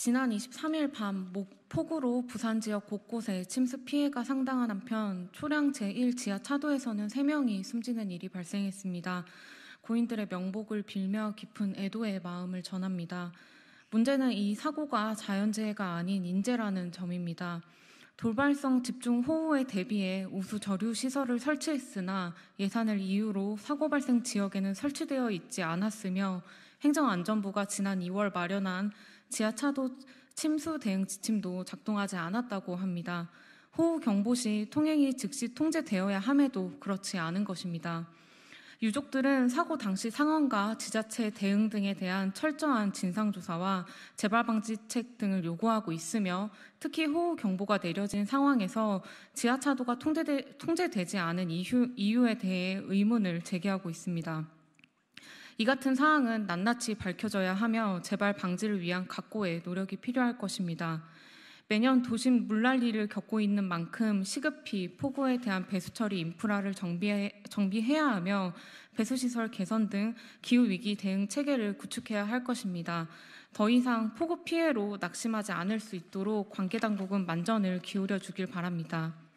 지난 23일 밤목 폭우로 부산 지역 곳곳에 침수 피해가 상당한 한편 초량 제1 지하 차도에서는 3명이 숨지는 일이 발생했습니다. 고인들의 명복을 빌며 깊은 애도의 마음을 전합니다. 문제는 이 사고가 자연재해가 아닌 인재라는 점입니다. 돌발성 집중 호우에 대비해 우수 저류 시설을 설치했으나 예산을 이유로 사고 발생 지역에는 설치되어 있지 않았으며 행정안전부가 지난 2월 마련한 지하차도 침수 대응 지침도 작동하지 않았다고 합니다. 호우 경보 시 통행이 즉시 통제되어야 함에도 그렇지 않은 것입니다. 유족들은 사고 당시 상황과 지자체 대응 등에 대한 철저한 진상조사와 재발방지책 등을 요구하고 있으며 특히 호우 경보가 내려진 상황에서 지하차도가 통제되, 지 않은 이유, 이유에 대해 의문을 제기하고 있습니다. 이 같은 사항은 낱낱이 밝혀져야 하며 재발 방지를 위한 각고의 노력이 필요할 것입니다. 매년 도심 물난리를 겪고 있는 만큼 시급히 폭우에 대한 배수 처리 인프라를 정비해, 정비해야 하며 배수시설 개선 등 기후위기 대응 체계를 구축해야 할 것입니다. 더 이상 폭우 피해로 낙심하지 않을 수 있도록 관계당국은 만전을 기울여 주길 바랍니다.